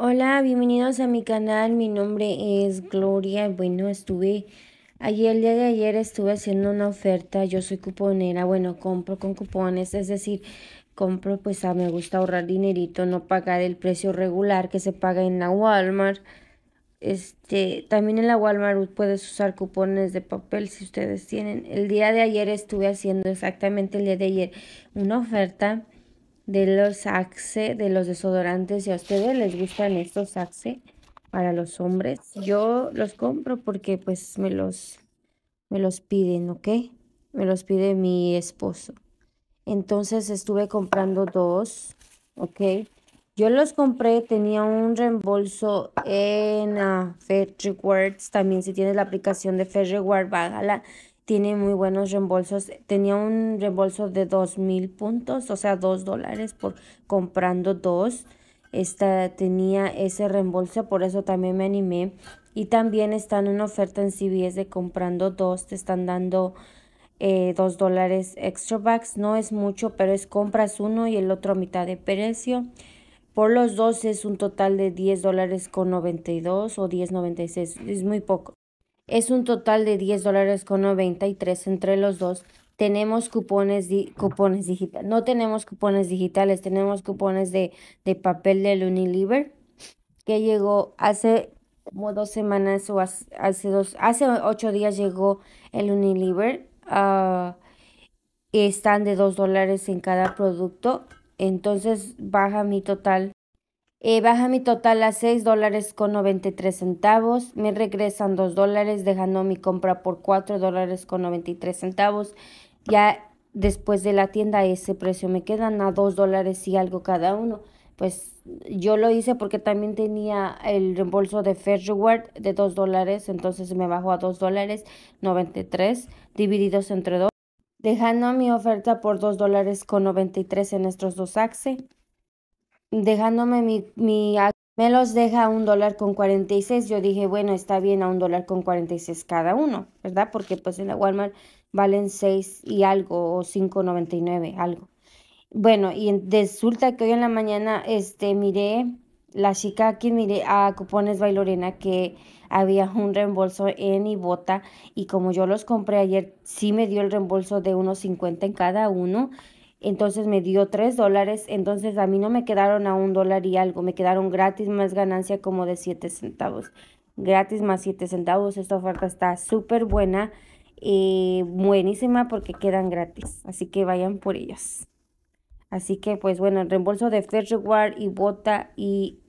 Hola, bienvenidos a mi canal. Mi nombre es Gloria. Bueno, estuve ayer, el día de ayer estuve haciendo una oferta. Yo soy cuponera, bueno, compro con cupones, es decir, compro pues a ah, me gusta ahorrar dinerito, no pagar el precio regular que se paga en la Walmart. Este, también en la Walmart puedes usar cupones de papel si ustedes tienen. El día de ayer estuve haciendo exactamente el día de ayer una oferta de los Axe, de los desodorantes. Si a ustedes les gustan estos Axe para los hombres, yo los compro porque pues me los, me los piden, ¿ok? Me los pide mi esposo. Entonces estuve comprando dos, ¿ok? Yo los compré, tenía un reembolso en uh, ah, Rewards. También si tienes la aplicación de fed Rewards, bájala tiene muy buenos reembolsos. Tenía un reembolso de mil puntos, o sea, 2 dólares por comprando dos. Esta, tenía ese reembolso, por eso también me animé. Y también están en oferta en CBS de comprando dos, te están dando eh, 2 dólares extra bucks. No es mucho, pero es compras uno y el otro a mitad de precio. Por los dos es un total de 10 dólares con 92 o 10.96. Es muy poco. Es un total de 10 dólares con 93 entre los dos. Tenemos cupones, cupones digitales. No tenemos cupones digitales, tenemos cupones de, papel del Unilever que llegó hace como dos semanas o hace, dos, hace ocho días llegó el Unilever. Ah, están de dos dólares en cada producto. Entonces baja mi total eh, baja mi total a 6 dólares con 93 centavos. Me regresan 2 dólares, dejando mi compra por 4 dólares con 93 centavos. Ya después de la tienda ese precio me quedan a 2 dólares y algo cada uno. Pues yo lo hice porque también tenía el reembolso de Fair Reward de 2 dólares, entonces me bajó a 2 dólares 93 divididos entre 2, dejando mi oferta por 2 dólares con 93 en estos dos axes dejándome mi, me los deja a un dólar con 46. Yo dije, bueno, está bien a un dólar con 46 cada uno, ¿verdad? Porque pues en la Walmart valen 6 y algo o 5.99, algo. Bueno, y resulta que hoy en la mañana este miré la chica aquí miré a cupones Bailorena que había un reembolso en Ibota y como yo los compré ayer, sí me dio el reembolso de unos en cada uno entonces me dio tres dólares, entonces a mí no me quedaron a un dólar y algo, me quedaron gratis más ganancia como de siete centavos. Gratis más siete centavos, esta oferta está súper buena, y eh, buenísima porque quedan gratis, así que vayan por ellas. Así que pues bueno, el reembolso de Fair Reward y Bota y